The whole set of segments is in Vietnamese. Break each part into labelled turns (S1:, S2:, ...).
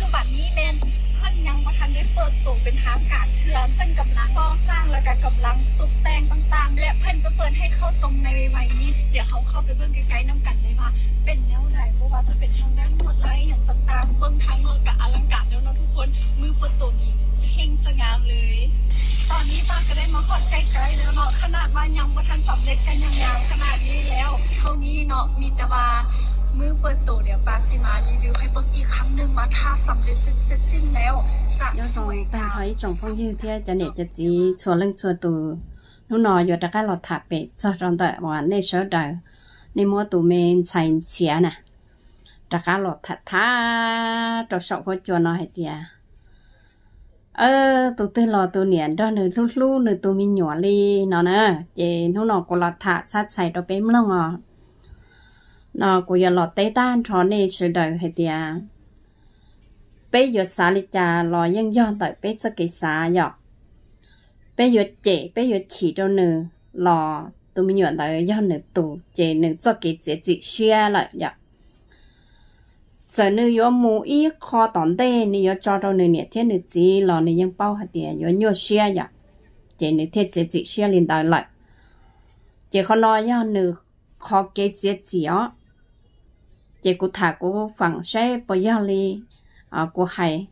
S1: จุบันนี้แมนเพิ่นยังมาทันได้เปิดตัวเป็นทางการเพื่อเพิ่นกำลังก่อสร้างและก็กำลังตกแต่งต่างๆ และเพิ่นจะเปิดให้เข้าชมในไวยนี้ เดี๋ยวเขาเข้าไปเบิ่งใกล้ๆน้ำกันเลยว่า เป็นแนวไหนเพราะว่าจะเป็นทางด้านหมดไรอย่างต่างๆเบิ่งทางรถกับอลังการแล้วเนาะทุกคนมือเปิดตัวนี้เฮงจะงามเลย ตอนนี้ป้าก็ได้มาขอดใกล้ๆแล้วเนาะขนาดว่ายังมาทันสำเร็จกันยังยาวขนาดนี้แล้ว เท่านี้เนาะมีแต่ว่ามือเปิดตัวเดี๋ยวปาซิมารีวิวให้เบิ้งอีกครั้งหนึ่งมาถ้าสำเร็จเสร็จริ้นแล้วจะสวยตามถอยจงพงยื่เที่ยจะเนตจะจีชวนเรื่องชวนตัวนู่นนอยอดก็หลอดถาเป็ดจะรองแต่วันในเช้าเดาในมัวตัวเมนใส่เชียน่ะตะกาหลอดถาท่าตัวสอบพจวนนอให้เตีย เออตัวเตื่นรอตัวเหนียนด้านหนึ่งลู่ๆหนึ่งตัวมีหนวลีนอนเออเจนนู่นนอกหลอดถาชัดใส่ตัวเป็นมั่องอ่ะ nó cứ giờ lọt tay tan cho nên sự đời hay tiệt à. bây giờ xả lịch trà lò nhân dân tại bây giờ cái xả giờ bây giờ chế bây giờ chỉ cho nữ lo tụi mình nhận tới dân nữ tụ chế nữ cho cái chế chỉ xe lại giờ giờ nữ có mua ít kho tòn tê nữ có cho cho nữ nhiệt thiên nữ chỉ lò nữ nhân bao hạt tiền có à, nhiều xe giờ chế nữ thiết chế chỉ xe lên tới lại chế khó lo dân nữ khó cái chế chỉ á chỉ cụ thả cụ phẳng xe bây giờ li à cụ hay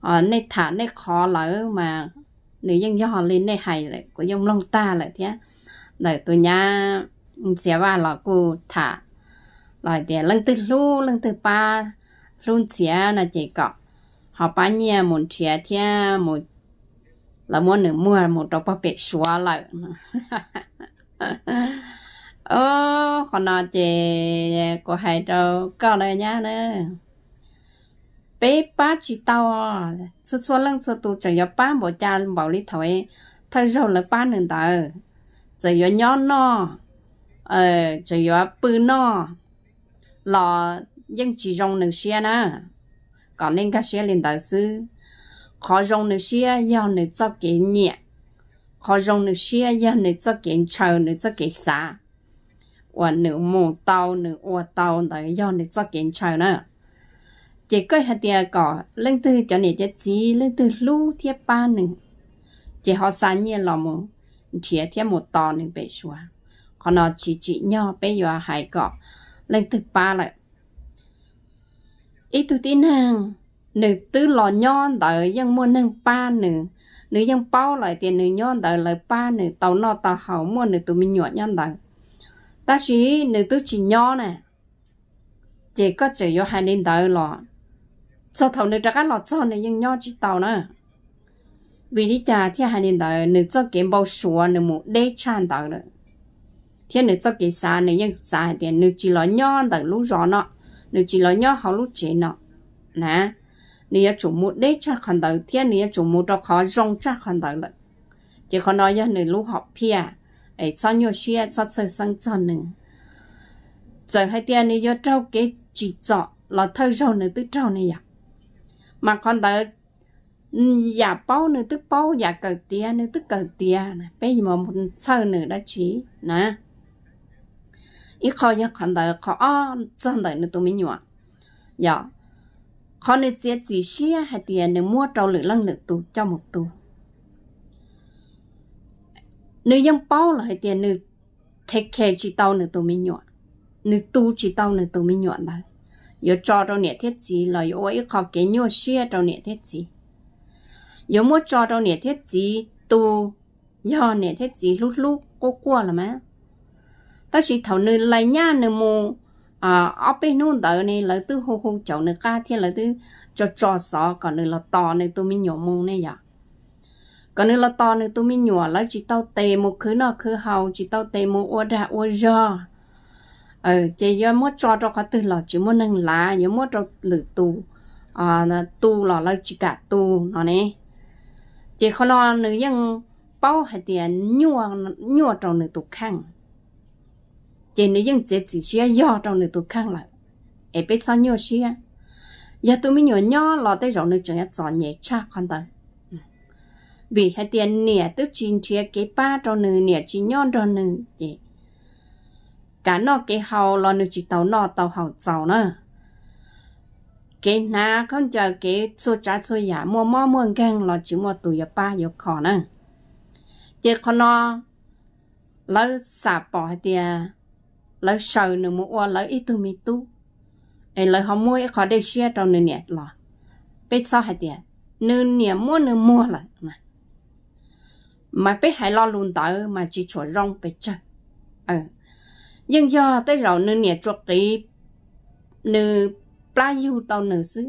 S1: à nè thả nè khó lỡ mà nữ dân do họ lên hay lại cụ dân lông ta lại thế để tụi nhà sẽ vào là cụ thả rồi thì lần thứ lu lần thứ ba luôn sẽ là chỉ có họ bán nhà một thế một là mua nửa mua một đọc bắp bẹt xóa lại ô còn nó chè của hai đầu câu này nhá nữa bé ba chỉ tao số số lần số tu chẳng có ba bộ cha bảo lý thôi thằng rồi là ba nửa tờ ờ, chỉ có nhỏ nó ờ chỉ có bự nó là nhưng chỉ dùng nửa xe nè còn nên cái xe lên đầu sư khó dùng nửa xe do nửa cho cái nhẹ khó dùng nửa xe do nửa cho cái chờ nửa cho cái xa và nữ mù tàu nữ ua tàu đấy do nữ cho kiến trời nữa chỉ có hai tia cỏ lên từ cho nữ chỉ chỉ lên từ lu thiết ba nữ chỉ họ sáng nhiên lò mù chỉ thiết một tò nữ bị xua. họ nó chỉ chỉ nhau bây giờ hai cỏ lên từ ba lại ít tụi tin hàng nữ tứ lò nhon tới dân mua nâng ba nữ nữ dân bao lại tiền nữ nhon tới lại ba nữ tàu nọ tàu hậu mua nữ tụi mình nhọ nhon tới ta chỉ nếu tôi chỉ nhỏ nè chỉ chỉ có hai nên đợi lọ cho thầu nếu ra cái lọ cho nên nhưng nhỏ chỉ tàu nữa vì đi trà thì hai nên đợi nếu cho kiếm bao số nếu một đế chan đợi nữa thì nếu cho cái xa nếu nhưng xa thì nếu chỉ là nhỏ đợi lúc rõ nó nếu chỉ là nhỏ họ lúc chỉ nó nè nếu chủ một đế cha còn đợi thì nếu chủ một đó khó rong cha còn đợi lại chỉ còn nói là nếu lúc học pia ấy nhiều xe cho sân sân cho nữa giờ hai tiền này do trâu cái chỉ chọn là thơ nữa tức rau này ạ mà con đã giả bao nữa tức bao giả cờ tiền nữa tức cờ tiền bây giờ mà một nữa đã chỉ nè ít khó nhá con đã khó ó chân đấy nữa tụi mình nhọ dạ con này chỉ chỉ xe hai tiền nữa mua trâu lửa lăng lửa tụ một tụ nữ dân bao là hay tiền nữ thế khe chỉ tàu nữ tụi mình nhọn nữ tu chỉ tàu nữ tụi mình nhọn đó yo cho đâu nè thiết gì là yo ấy khó kế nhua xia đâu nè thiết gì yo muốn cho đâu nè thiết gì tu yo nè thiết gì lúc lúc cô qua là má ta chỉ thầu nữ lại nha nữ mù à ở bên bên นู่น đỡ này là tư hô hô cháu nữ ca thiên là tư cho cho sọ còn nữ là to này tụi mình nhổ mù này vậy còn nếu là to nữa tôi mới nhỏ là chỉ tao tề một khứ nọ khứ hầu chỉ tao tề một ô đà ô do ờ chỉ do mua cho cho có từ lọ chỉ mua nâng lá nhớ mua cho lử tu ờ, à tu lọ là chỉ cả tu nó nè chỉ khó lo nữa nhưng bao hạt tiền nhua nhua trong nửa tu khăn chỉ nếu nhưng chỉ chỉ xia do trong nửa tu khăn là em biết sao nhua xia giờ tôi mới nhỏ nhỏ lọ tới rộng nửa chẳng nhớ chọn nhẹ cha con tới vì hai tiền nẻ tức chín chia cái ba cho nữ nè chỉ nhon cho nữ chị cả nọ cái hầu lo nữ chỉ tàu nọ tàu hầu giàu nữa cái na không chờ cái số trả số giả mua mua mua ngang lo chỉ mua tuổi ba giờ khó nữa chỉ con nó lấy xả bỏ hai tiền lấy sợ nữa mua lấy ít tu mi tu ấy lấy họ mua khó để share cho nữ nè lo biết sao hai tiền nữ nẻ mua nữ mua lại mà phải hãy lo luôn tới mà chỉ chỗ rong bé chứ ờ ừ. nhưng do tới rồi nên nhà chuột tí nữ pla yêu tao nữ xứ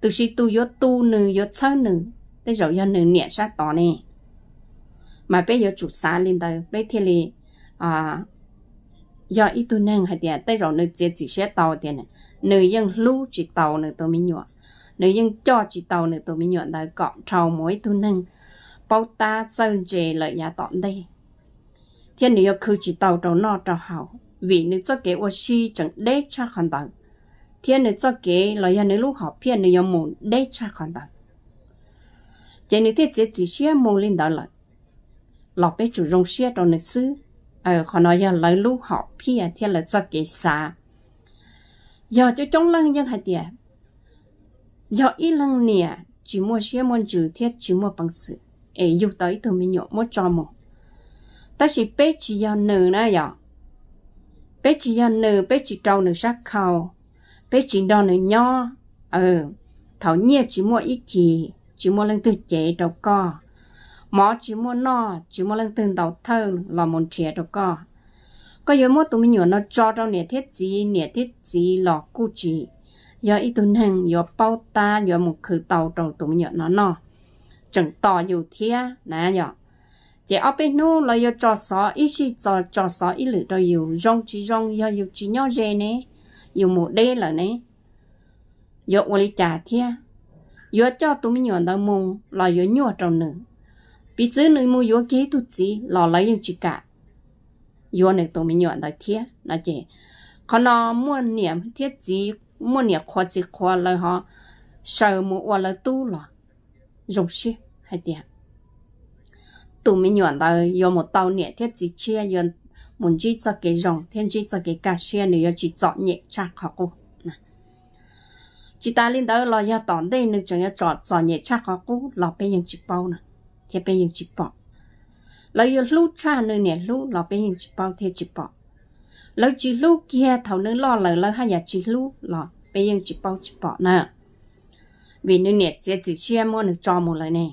S1: từ khi tu yo tu nữ yo chơi nữ tới rồi do nữ nhà sát tỏ nè mà bây giờ chủ xa lên tớ bây thì lì à do ít tu năng hay tiền tới rồi nữ chỉ chỉ sẽ tàu tiền nè, nữ dân lưu chỉ tàu nữ tôi mới nhọ nữ dân cho chỉ tàu nữ tôi mới nhọ tới cọm trâu mỗi tu năng bao ta dân chế lợi nhà tọn đây thiên nữ cứ chỉ tàu trâu nọ trâu hảo vì nữ cho kế ô xi chẳng đế cha khẩn tặng thiên nữ cho kế lợi nhà nữ lúc họ phiền nữ muốn đế cha khẩn tặng chế nữ thiết chế chỉ xia mù linh đó lợi lọc bé chủ rong xia trong nữ sư ở khó nói là lợi lúc họ phiền thiên là cho kế xa giờ cho trong lăng dân hạt tiền giờ ít lăng nè chỉ mua xia môn trừ thiết chỉ mua bằng sự e yêu tới từ mình nhộ một cho một, ta chỉ bé chỉ ya nở na dọ, bé chỉ ya nở bé chỉ trâu nở sắc khâu bé chỉ đo nở nho ừ ờ, thảo nhiên chỉ mua ít kỳ chỉ mua lần từ chế đâu co mỏ chỉ mua no chỉ mua lần từ đầu thơ là một trẻ đâu co có giờ mua tụi mình nhỏ nó cho đâu nè thiết gì nè thiết gì lò cu chỉ giờ ít tuần hàng giờ bao ta giờ một khử tàu đầu tụi mình nhỏ nó no chẳng tỏ nhiều thia nè nhở chỉ ở bên nu là yêu cho xó ít chỉ cho cho xó ít lửa rồi yêu rong chỉ rong yêu yêu chỉ nhau dễ nè yêu một đê là nè yêu quan lý trả thia yêu cho tụi mình nhọn đầu mông là yêu nhua trong nữ bị chữ nữ mua yêu kế tụt gì là lấy yêu chỉ cả yêu này tụi mình nhọn đầu thia là chỉ còn nó mua niệm thiết chỉ mua niệm khoa chỉ khoa lời họ sợ mua là tu rồi rộng xí hay tiền tụi mình nhận là do một tàu nhẹ thiết chỉ chia do muốn chỉ cho cái rồng thiên chỉ cho cái cà xe, nữa do chỉ chọn nhẹ cha khó cô chỉ ta lên đó lo do tòn đây nữa chẳng do chọn chọn nhẹ cha khó cô lo bên những chỉ bao nè thì bên những chỉ bao. lo do lú cha nữa nhẹ lú lo bên những chỉ bao thì chỉ bao. lo chỉ lú kia thầu nữa lo lời lo hai nhà chỉ lú lo bên những chỉ bao chỉ bao nè vì nữ nè chế chỉ chia mua nữ cho một lại nè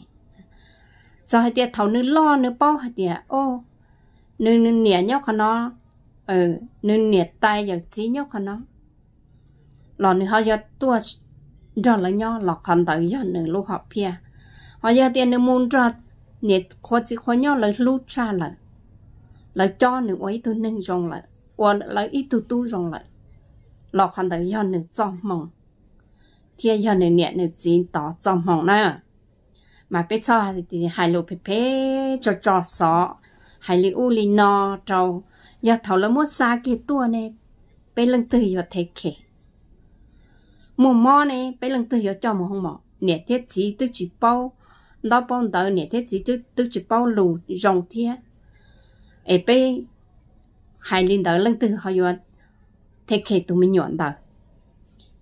S1: cho hai tiệt thầu nữ lo nữ bao hai tiệt ô nữ nữ nè nhau con nó ừ nữ nè tay giờ chỉ nhau con nó lò nữ họ giờ tua cho là nhau lò khẩn tới giờ nữ lúc họ pia họ giờ tiền nữ muốn cho nè khó chỉ khó nhau là lúc cha là là cho nữ ấy tôi nâng rong lại hoặc là ít tôi tu rong lại lò khẩn tới giờ nữ cho mong thiên giờ này nhẹ này chín tỏ trong hồng nè mà biết sao thì hai lô phê phê cho cho sọ hai lô u li nọ trâu giờ thầu là muốn xa cái tua nè bé lần từ giờ thấy kể mùa mò nè bé lần từ giờ cho mùa không mỏ nhẹ thiết chỉ tức chỉ bao đó bao đỡ nhẹ thiết chỉ tức tức chỉ bao lù rồng thiên ấy bé hai linh đỡ lần từ họ giờ thấy kể tụi mình nhọn đỡ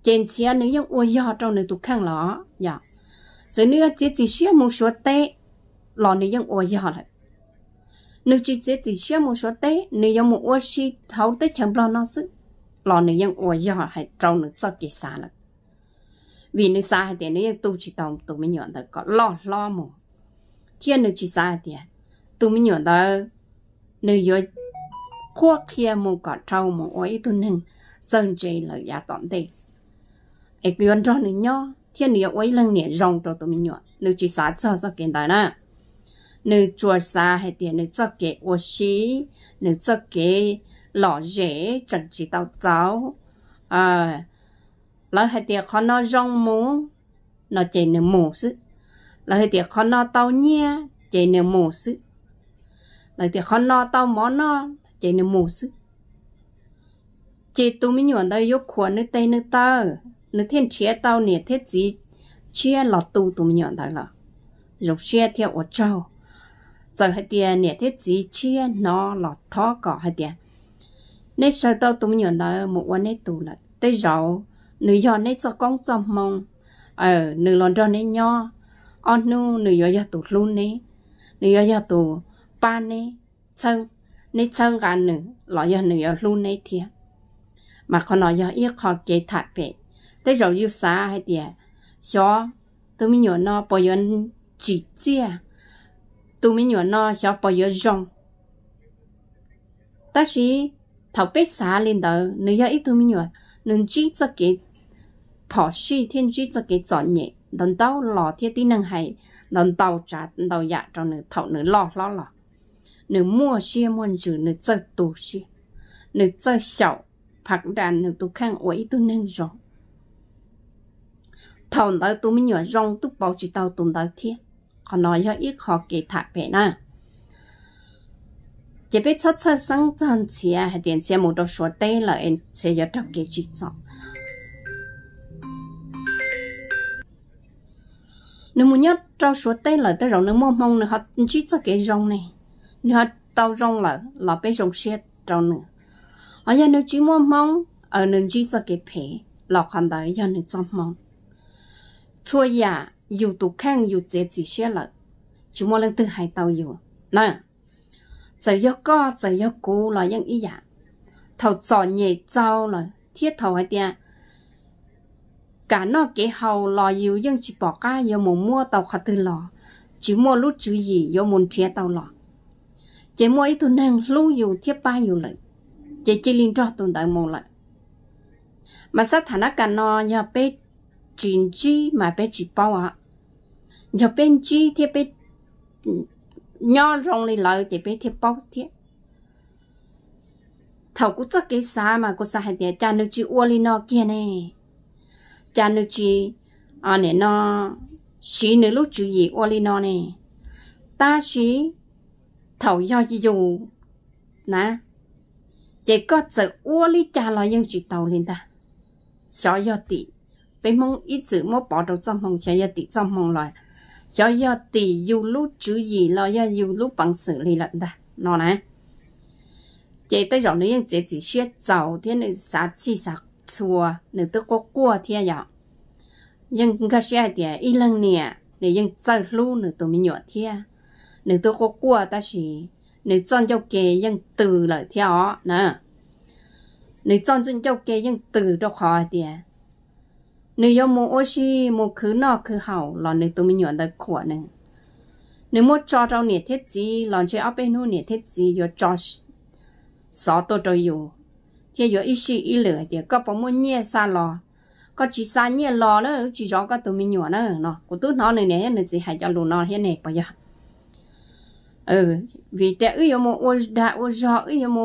S1: chèn chia nữ yêu ua yo trong nữ tụ khăn lọ nhở rồi nữ chỉ chỉ xia một số tê lọ nữ yêu ua yo lại nữ chỉ chỉ chỉ xia một số tê nữ yêu một ua xi thấu tê chẳng lo nó sức lọ nữ yêu ua yo hay trong nữ cho kỳ xa lại vì nữ xa hay tiền nữ tu chỉ tòng tụ mới nhận được có lo lo mù thiên nữ chỉ xa hay tiền tụ mới nhận được nữ yêu khoa kia mù có trâu mù ua ít tu nâng dân chơi lời giá tổng tiền ai cứ ăn nữa nhau thiên nữ quay lưng nè rong cho tụi mình nhọ nữ chỉ xả cho cho kiện đại na nữ chùa xa hay tiền nữ cho kế ô xí nữ cho lọ rễ chẳng chỉ tao cháu à lỡ hay tiền khó nó rong mú nó chạy nữ mù sức lỡ hay tiền khó nó tao nhia chạy nữ mù sức lỡ tiền khó nó tao mó nó chạy nữ mù sức chị tụi mình nhọ đây yếu khuẩn nữ tay nữ tơ nó thiên chia tao nè thế gì chia lọ tu tụi mình nhận đó là rồi chia theo ở trâu rồi hai tiền nè thế gì chia nó lọ thó cỏ hai tiền nên sau tao tụi mình nhận đó một quan nét tụ là tới rồi, nếu do nét cho công cho mong ờ nếu làm cho nét nho on nu nếu do do tụ luôn nè nếu do do tụ ba nè chân nếu chân cả nữ lọ do nữ do luôn nét thiệt mà còn nói do yêu khó kế thả bệnh tới rồi yêu xa hay tiệt xó tôi mới nhớ nó bỏ yên chỉ chia tôi mới nhớ nó xó bỏ yên rong ta chỉ thảo biết xa lên đó nữ yêu ít tôi mới nhớ nên chỉ cho cái bỏ sĩ thiên chỉ cho cái chọn nhẹ đón tàu lò thiên tí năng hay đón tàu trả đầu dạ cho nữ thảo nữ lò lò lò nữ mua xe mua chữ nữ chơi tù xe nữ chơi sầu phạt đàn nữ tu khang ủi tu nâng rộng thầu đó tụi mình nhỏ rong tôi bảo chỉ tao tụm đó thi họ nói cho ít họ kể thả về na, chỉ biết chất chất sáng chân chị à hay tiền chị một đồ số tê là em sẽ cho trong cái chuyện đó nếu muốn nhớ trong số tê là tới rồi nếu mong mong nữa họ chỉ cho cái rong này nếu họ tao rong là là bé rong xe trong nữa ở nhà nếu chỉ mong mong ở ờ, nên chỉ cho cái phe là khăn đấy cho nên chăm mong chua ya dù tụ khang dù chế chỉ xe lợ chúng mua lên từ hai tàu dù nè giờ yêu có giờ yêu cố là những ý ya thầu trò nhẹ trâu là thiết thầu hay tiền cả nó kế hầu lò yêu nhưng chỉ bỏ ca yêu muốn mua tàu khát từ lò chỉ mua lúc chữ gì yêu muốn thiết tàu lò chỉ mua ít tu năng yêu thiết ba yêu lại chỉ chỉ liên cho tuần đại một lại mà sát thằng nó cả nó nhà bê chuyện chi mà bé chỉ bao ạ giờ bên chi thì bé nhỏ rong lên lại thì bé thì bao thì thầu cũng chắc cái xa mà cô xa hết thì cha nước chi uo lên nó kia nè cha nước chi à này nó xí nữa lúc chữ gì uo lên nó nè ta xí thầu do gì dùng nè chỉ có sự uo lên cha lo nhưng chỉ tàu lên ta xóa do tiền 被梦一直摸抱着帐篷，想要抵帐篷来，想要抵有路主意了，要有路帮 xử 理了的，喏呢？这对让你用这只学早天的啥气啥错，你都过过天呀，用个学点一两年，你用走路你都没有天，你都过过，但是你真要给用 từ 了天哦，呢？你真正要给用 từ 都好一点。นึยโมโอชิโมคือนอกคือเห่าหลอนนึงตัวมีหยวนตะขวดหนึ่งนมจอเราเนี่ยเทจีหลอนเชเอาไปนู่นเนี่ยเทจีโยจอชสอตัวตัวอยู่เทียโยอิชิอีเหลือเดี๋ยวก็ปมุ่นเนี่ยซาลอก็จีซาเนี่ยรอแล้วจีจอก็ตัวมีหยวนเนอะเนาะกูตู้นอนเ่ยเนี่ยนึงจีหายจะลูนอนเฮียเน่ปะยะเออวีแต่อ้ยโมโอดาโอจออ้ยโม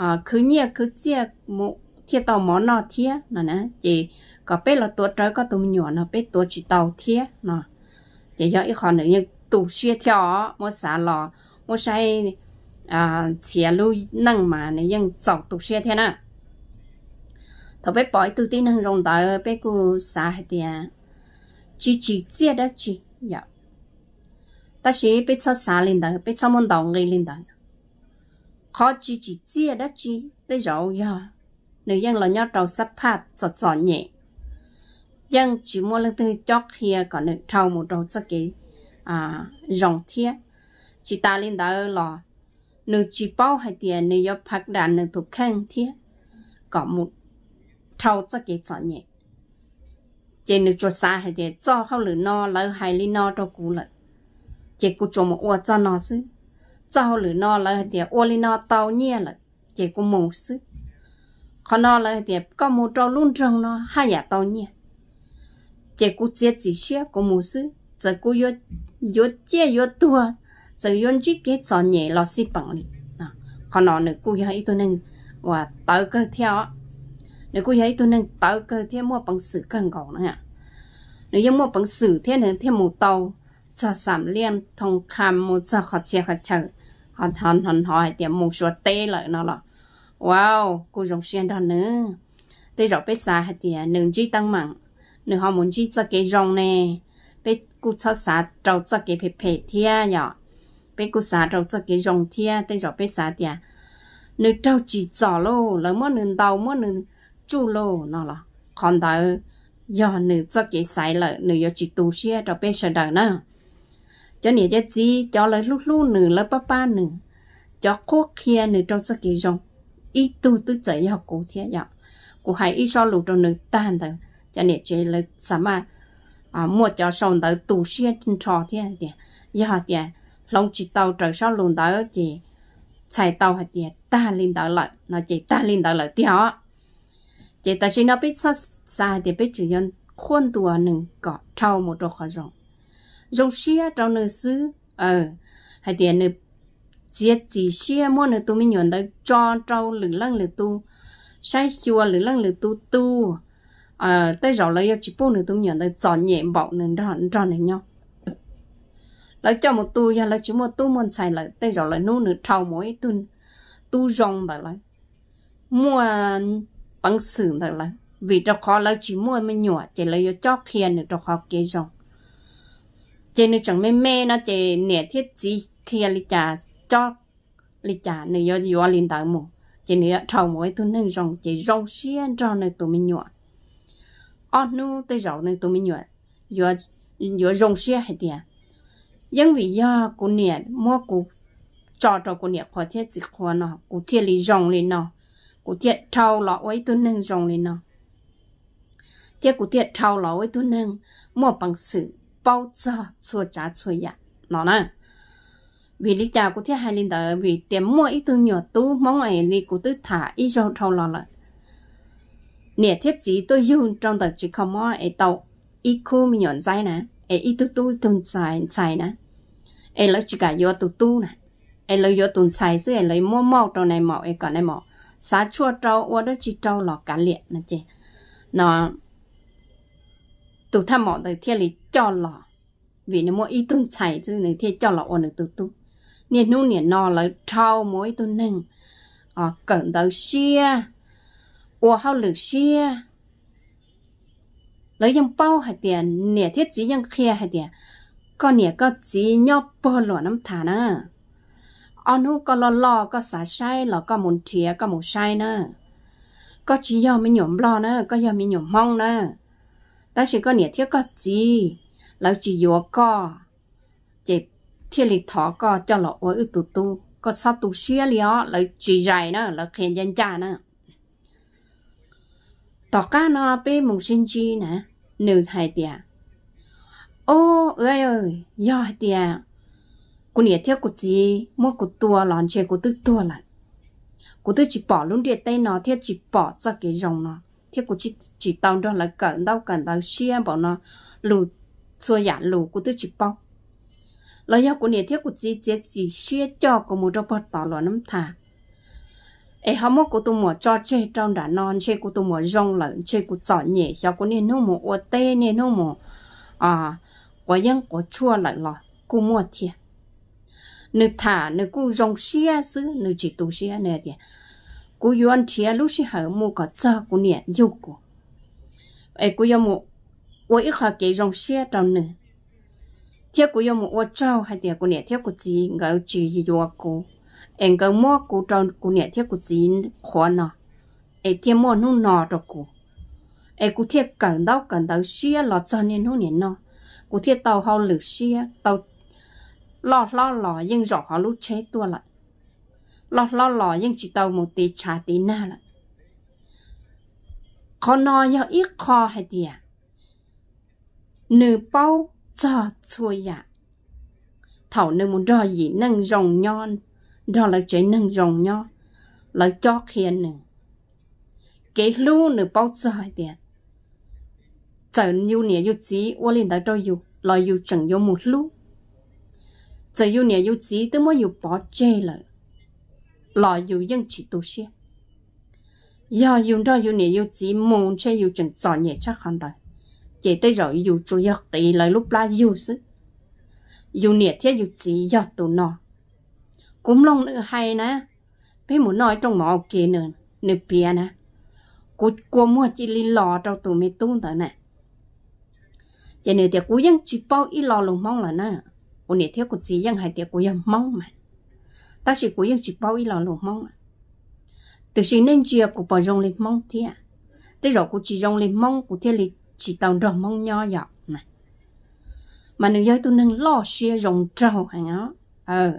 S1: อ่าคือเนี่ยคือเจียโมเทียต่อหมอนอเทียนั่นนะจี có bé là tuổi trời có tụi nhỏ nó bé tuổi chỉ tàu thiế nó chỉ do ít khoản nữa như tụ xe theo mua xả lò mua xe à xe lưu năng mà này ยัง chọn tụ xe thế nè thọ bé bỏ tụ tin năng rồng tới bé cứ xả hết đi à chỉ chỉ chia đó chỉ dạ ta sẽ bé cho xả lên đó bé cho môn đồng người lên đó khó chỉ chỉ chia đó chỉ tới rồi dạ. như là nhau đầu sắp phát sọt sọt nhẹ dân chỉ mua lên từ cho kia có được trâu một đầu cho cái à rồng thiết chỉ ta lên đó là nếu chỉ bao hai tiền nếu do phát đàn nếu thuộc khen thiết có một trâu cho cái chọn nhẹ chỉ nếu cho xa hai tiền cho hậu lửa no lỡ hai ly no cho cú lợn chỉ cú cho một ô cho nó xứ cho hậu lửa no lỡ hai tiền ô ly no tàu nhẹ lợn chỉ cú mù xứ còn nó lỡ hai tiền có một trâu luôn trong nó hai nhà tàu nhẹ 结果这只些个模式，这个越越借越多，就用这个作业老师帮你啊，可能你故意都能话倒个跳，你故意都能倒个跳莫 bằng sự cần cầu nữa à, nếu như 莫 bằng sự thế này thêm một tàu, cho sắm liên thông cam một cho họ chia họ chờ, họ họ họ họ điểm một số tê lại nó là, wow, cô dùng xuyên đó nữa, tê rõ biết xa thì đừng chỉ tăng mạng หรือหอมมุมนที่จะเกยองเนี่ยไปกุศลสาเราจะเกยเพเพเทียหยอไปกุศลเราจะเกยองเทียแต่หยอไปศาสตเดียหรือเจ้าจีจ่อโลแล้วเมื่อหนึ่งเดาเมื่อหนึ่งจู่โลนั่นล่ะคนเดอย่ยอหนึ่งจะเกยสายเลยหนึ่งยอจีตูเชียเราไปเสดงนะจ้าเนี่ยจะจีจ่อเลยลูกลูกหนึ่งแล้วป้าป้าหนึ่งจะาโคกเคียหนึ่งเราจะเกยองอีตูตั้ใจยอกกูเทียยอกูให้อีซอลูกเราหนึ่งตานเถอะ cho nên chỉ là sao mà à mua cho xong tới tủ xe trên trò thế thì giờ thì lòng chỉ tàu trở sau luôn tới thì chạy tàu thì ta lên tới lại nó chỉ ta lên tới lại thì họ chỉ ta chỉ nó biết sao sai thì biết chỉ nhân khuôn tua nừng cọ trâu một đồ khó rộng rộng xe trong nơi xứ ờ hay thì nơi chia chỉ xe mua nơi tu mình nhuận tới cho trâu lửng lăng lử tu sai chùa lửng lăng lử tu tu ờ tới rồi lấy chỉ bốn nữa tôi nhận tới chọn nhẹ bọc nên đó nó này nhau lấy cho một tu ya lấy chỉ một tôi muốn xài lại tới rồi lấy nô nữa trâu mỗi tôi tôi rong tại lại mua bằng sử tại lại vì cho khó lấy chỉ mua mới nhỏ chỉ lấy cho khiên nữa cho khó kế rong chỉ nữa chẳng mê mẹ nó chỉ nẻ thiết chỉ khiên lý trả cho lý trả nữa do do liên tại mù chỉ nữa trâu mỗi tôi nên rong chỉ rong xiên cho nên tôi mình nhỏ ở ờ, nu tới rậu này tụi mình nhớ nhớ nhớ rong xe hết tiền vì do cô nè mua cô trò trò cô nè khó thiết chỉ khó nó cô thiết lý rong lên nó cô thiết thâu lọ tôi nâng rong lên nó thiết cô thiết thâu lọ tôi nâng mua bằng sự bao giờ xua trả xua dạ nó nè vì lý cha cô thiết hai linh đó vì tiền mua ít tôi nhỏ tú mong ấy lý cô tư thả ít rong thâu lọ lại nè thiết chỉ tôi dùng trong tờ chỉ không mỏi, ấy tàu ít khu mình nhận sai nè ấy ít tu tu tuần sai xài nè ấy lấy chỉ cả do tu tu nè ấy lấy do tuần sai, chứ ấy lấy mò mò trong này mò ấy còn này mò xá chua trâu ô đó chỉ trâu lọ cả liệt nè chị nó tu tham mò từ thiên lý cho lọ vì nó mua ít tuần sai, chứ này thiên cho lọ ô này tu tu nè nu nè nọ lấy trâu mỗi tuần nưng, à ờ, cẩn đầu xia ัวเฮาหลือเชี่ยแล้วยังเป้าหาเตียนเนี่ยเทียจียังเคลียหาเตียก็เนี่ยก็จีย่อปอหลอน้ำฐานะอน้ก็ลอลอก็สาใช้แล้วก็มุนเทียก็หมูใช้นะก็จีย่อไม่หยมลอนะก็ย่อม่หยมมองนะแต่ฉันก็เนี่ยเทียก็จี แล้วจีโยก็ เจ็บเทียลิทอก็จะหลอกว่าอึตุตุก็ซาตุเชียเลี้ยแล้วจีใจนะแล้วเขียนยันจานะต่อก้านาเป้มงชินจีนะหนึ่งไทยเตียโอ้เอ้ยเอ้ยยอดเตียกูเนี่ยเที่ยวกูจีมั่วกูตัวหลอนเชกูตึกตัวละกูตึกจีปอลุ่นเดียเต้นอเที่ยวจีปอจะเกยงเนาะเที่ยวกูจีจีตองด้วยละเกินเต้าเกินเต้าเชี่ยบอกเนาะลูชัวหยาลูกูตึกจีปอแล้วยอกูเนี่ยเที่ยวกูจีเจ๊จีเชี่ยจอกูมูดบอต่อหลอนน้ำตา ai họ mua cô tụi mua cho chơi trong đã non chơi cô tụi mua rong lợn chơi cô chọn nhẹ cho cô nên nó mua ô tê nên nó mua à có những có chua lại lọ cô mua thiệt nữ thả nữ cô rong xia xứ nữ chỉ tu xia nè thiệt cô yuan thiệt lúc xí hở mua có cho cô nè yêu cô ai cô yêu mua ô ít họ cái rong xia trong nữ thiệt cô yêu mua ô trâu hay thiệt cô nè thiệt cô chỉ ngỡ chỉ yêu cô em có mua cụ tròn cụ nhẹ thiết cụ chín khó nọ em thiết mua nung nọ cho cụ em cụ thiết cẩn đâu cẩn đâu xia lọt cho nên nung nhẹ nọ cụ thiết tàu hao lử xia tàu lọ lọ lọ nhưng rõ họ lúc chế tua lại lọ lọ lọ nhưng chỉ tàu một tí trà tí na lại khó nọ yêu ít khó hay gì à nửa bao cho chua dạ thảo nửa muốn rồi gì nâng rồng nhon đó là chế nâng rồng nhau là cho khiến nè cái lưu nửa bao giờ tiền giờ nhiều nè yêu chí ô lên đó đâu yêu là yêu chẳng yêu một lưu giờ yêu nè yêu chí tới mới yêu bỏ chê là là yêu dân chỉ tu xe, giờ yêu đó yêu nè yêu chí muốn chơi yêu chẳng chọn nhẹ chắc hẳn đời chỉ tới rồi yêu chủ yếu tỷ lại lúc la yêu sức yêu nè thiết yêu chí giờ tụ nọ cũng lông nữa hay nè bé muốn nói trong mỏ kia nữa nữa bia nè cô cô mua chỉ li lò trong tụi mày tuôn tới nè giờ nữa thì cô vẫn chỉ bao ít lò lùng mong là nè cô nè theo cô chỉ vẫn hay thì cô vẫn mong mà ta chỉ cô vẫn chỉ bao ít lò lùng mong từ khi nên chia cô bỏ rong lên mong thế à rồi cô chỉ rong lên mong cô thế li chỉ tàu rong mong nho nhỏ mà nữ giới tôi nâng lo xe rồng trâu hàng đó ờ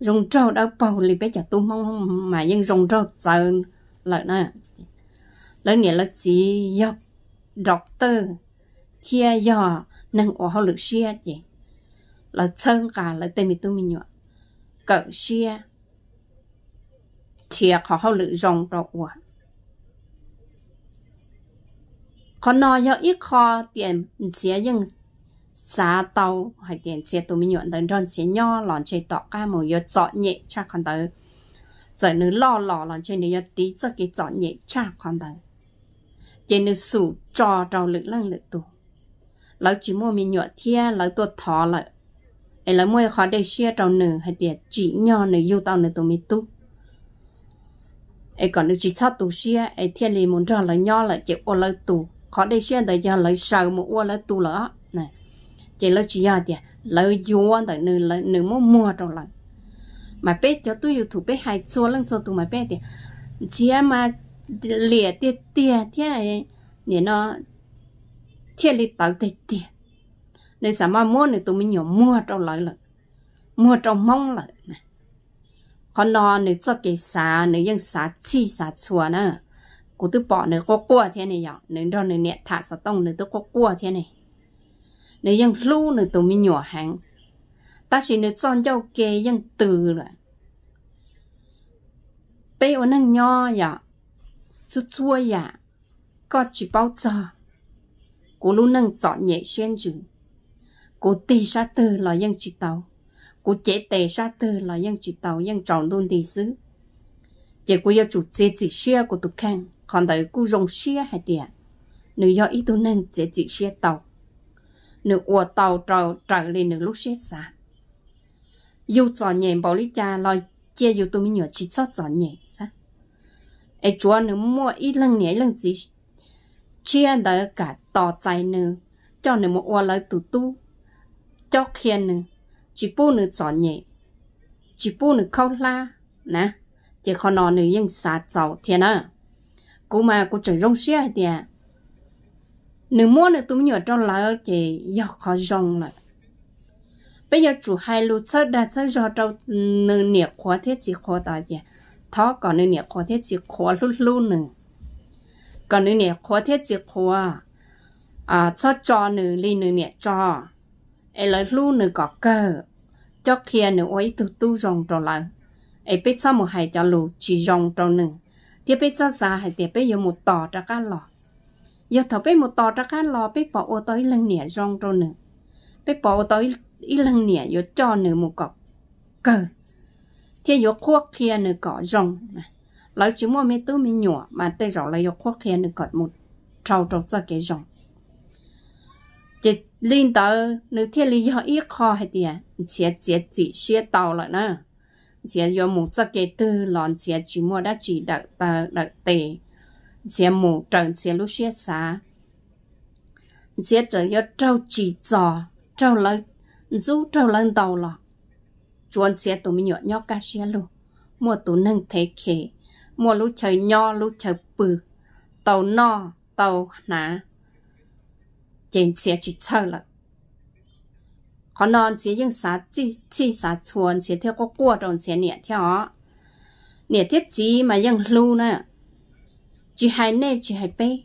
S1: rong trâu đâu bầu lì bé chả tu mong không mà nhưng rong trâu chờ lại nè lợi nè là chỉ dọc doctor kia giờ nâng ổ hậu lực xia gì, là chân cả là tên mình tu mình nhọ cỡ xia thiệt họ hậu lực rong trâu ủa khó nói cho ít kho tiền xia những giá tàu hay tiền xe tụi mình nhuận đến rôn xe nhỏ lòng chơi tỏ ca mù yếu cho nhẹ cha con tới giờ nữ lo lò lòng chơi nữ yếu tí cho cái cho nhẹ cha con tới chế nữ sủ cho trò lực lăng lực tù lão chỉ mua mình nhuận thia lão tụi thọ lợi ấy lão mua khó để xe trò nữ hay tiền chỉ nhỏ nữ yêu tao nữ tụi mình tu ấy còn nữ chỉ cho tụ xe ấy thiên lý muốn trò lợi nhỏ lợi chế ô lợi tù khó để xe tới giờ lợi sợ một ô lợi tù lỡ chỉ lo chỉ giờ thì lỡ yuan tại nửa lỡ nửa mua mua trong lần mà bé cho tôi yêu thủ bé hai xua lưng xua tụi mà bé thì chỉ mà lìa tiệt tiệt thế này nó chia lì tao tiệt tiệt, nên sao mà mua này tụi mình nhiều mua trong lỡ lợ mua trong mong lợ còn nó này cho cái xà này ยัง xà chi xà xua nữa cô tôi bỏ nữa có cua thế này nhở nữa đó nữa nẹt thả sao tông nữa tự có cua thế này nếu dân lu nữa tụi mình nhỏ hàng ta chỉ nếu chọn dâu kê dân từ rồi bây giờ năng nhỏ dạ chút chua dạ có chỉ bao giờ cô lu năng chọn nhẹ xuyên chứ, cô tì sa từ là dân chỉ tàu cô chế tề sa từ là dân chỉ tàu dân chọn luôn thì xứ chỉ cô yêu chủ chế chỉ xe của tụi khang còn đời cô dùng xe hay tiền nếu yêu ít tụi năng chế chỉ xe tàu nữ ua tàu trầu trở lên nữ lúc chết xa. Dù cho nhẹ bảo lý cha lòi chia dù tôi mới nhỏ chỉ sót cho nhẹ xa. Ê chúa nữ mua ít lần nhẹ lần gì. Chia đỡ cả tỏ chạy nữ cho nữ một ua lời tù tu. Cho khen nữ chỉ bố nữ cho nhẹ. Chỉ bố nữ khâu la. Nè, chỉ khó nọ nữ yên xa cháu thiên à. Cô mà cô trời rong xe thì à nếu mua nữa tụi nhớ trong lá thì do khó rong lại bây giờ chủ hai lúa sơ đã sơ do trong nửa nẹp khó thiết chỉ khó ta gì thó còn nửa nẹp khó thiết chỉ khó lút lút nữa còn nửa nẹp khó thiết chỉ khó à sơ cho nửa ly nửa nẹp cho ai lấy lút nửa có cơ cho kia nửa ấy từ tu rong trong lá ai biết sao một hai cho lúa chỉ rong trong nửa thì biết sao sao hai tiếp biết có một tò ra cá lọ giờ thở bé một tò ra cá lò bé bỏ ô tới lần nẻ rong rồi nữa bé bỏ ô tới ít lần nẻ giờ cho nữa một cọc cờ thì giờ khoác kia nữa cọ rong lấy chỉ mua mấy tứ mấy nhỏ mà tay rõ lấy giờ khoác kia nữa cọt một trâu trâu ra cái rong chỉ linh tờ nữ thiên lý do ít kho hay tiền à? chia à, chia à, chỉ chia tàu lại nè, chia giờ một ra cái tư lon chia chỉ mua đã chỉ đặt tờ đặt tiền 节目整节路些啥？接着要找几招，找了，就找了到了。chuẩn xe tụi mình nhỏ nhỏ cá xe luôn mua tụi nâng thế kề mua lúc trời nhỏ lúc trời bự tàu no tàu nã trên xe chỉ chờ là có non xe nhưng xá chi chi xá chuẩn xe theo có cua trong xe nhẹ theo nhẹ thiết gì mà nhưng lưu nè chỉ hai nè chỉ hai bé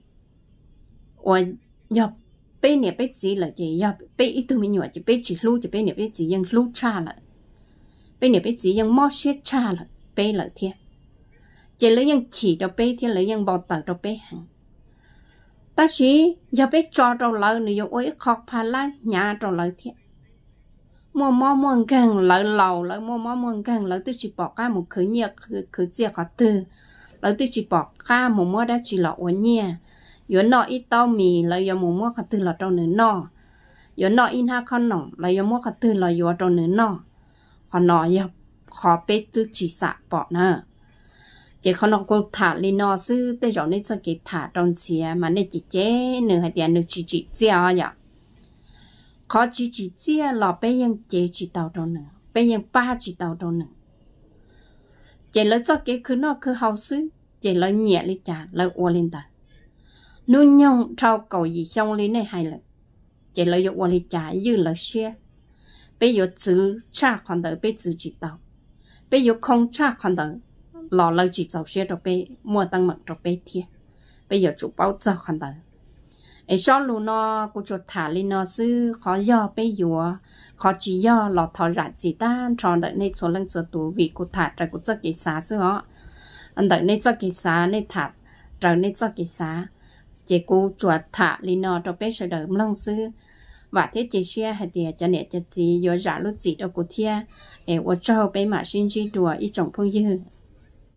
S1: và nhập bé nè bé chỉ là chỉ nhập bé ít tuổi mình nhỏ chỉ bé chỉ lu chỉ bé nè bé vẫn chỉ ยัง lu cha là bé nè bé vẫn chỉ ยัง mót xe cha là bé là thiệt chỉ lấy ยัง chỉ cho bé vẫn lấy ยัง bỏ tờ cho bé hàng, ta chỉ giờ bé cho trong lời nữa giờ ôi khóc phá lá nhà trong lời thiệt mua mua mua gần lợn lầu lợn mua mua mua gần lợn tôi chỉ bỏ cái một khởi nghiệp khởi khử chia khó từ เราตจีบอกข้าหมูมัวได้จีหลอวันเนี่ยย้อนนออีเต้ามีเรายมหมูมัวขัดตื่นหลอดตรงหนือนอย้อนนออีห้าข้อหน่องเรายมมัวขัดตื่นเลอยัวตรงหนือนอขอนอยขอเป็ดตึกจีสะปอเนอะเจ้าขนมกูถาลีนอซื้อเต่จอนี่สกิถาตรงเชียมันดนจีเจ้หนึ่งหัดยาหนึ่งจีจีเจียอย่าขอจีจีเจียหลอไปยังเจจีเตาตรงหนึ่งไปยังป้าจีเตาตรงหนึ่งจแล้วจ้เกคือนอกคือเฮาซื้อเจแล้วเหนียเลยจ้าแล้วอวลินตานุ่นยองเท่าเก่ายี่ช่องลิ้นในไฮเลยเจแล้วยกวลิจ่ายืนแล้วเชื่อไปยกจื้อชาคอนเตอร์ไปจื้อจิตเตาไปยกคงชาคอนเตอร์หล่อเลยจิตเจาเชื่อตัวไปมัวตั้งหมักตัวไปเทียไปยกจุบเอาเจ้าคอนเตอร์ไอช่องลูนอกูจดถ่านลินอซื้อขอย่อไปยัวขอจีย่อหลอดทอจัดจีด้านทอนเดในส่วนเรื่องจตัววีกุถัดแต่กุจกิสาซึ่งอ๋ออันเดในจกิสาในถัดเราในจกิสาเจกูจวดถะลีนอตเปเฉลิมลงซื้อว่าเที่จีเชียเดียจะเนี่จะจีย่จาลุจิตกุเทียเอวเจ้าไปหมาชินชีดัวอีจงพงยืน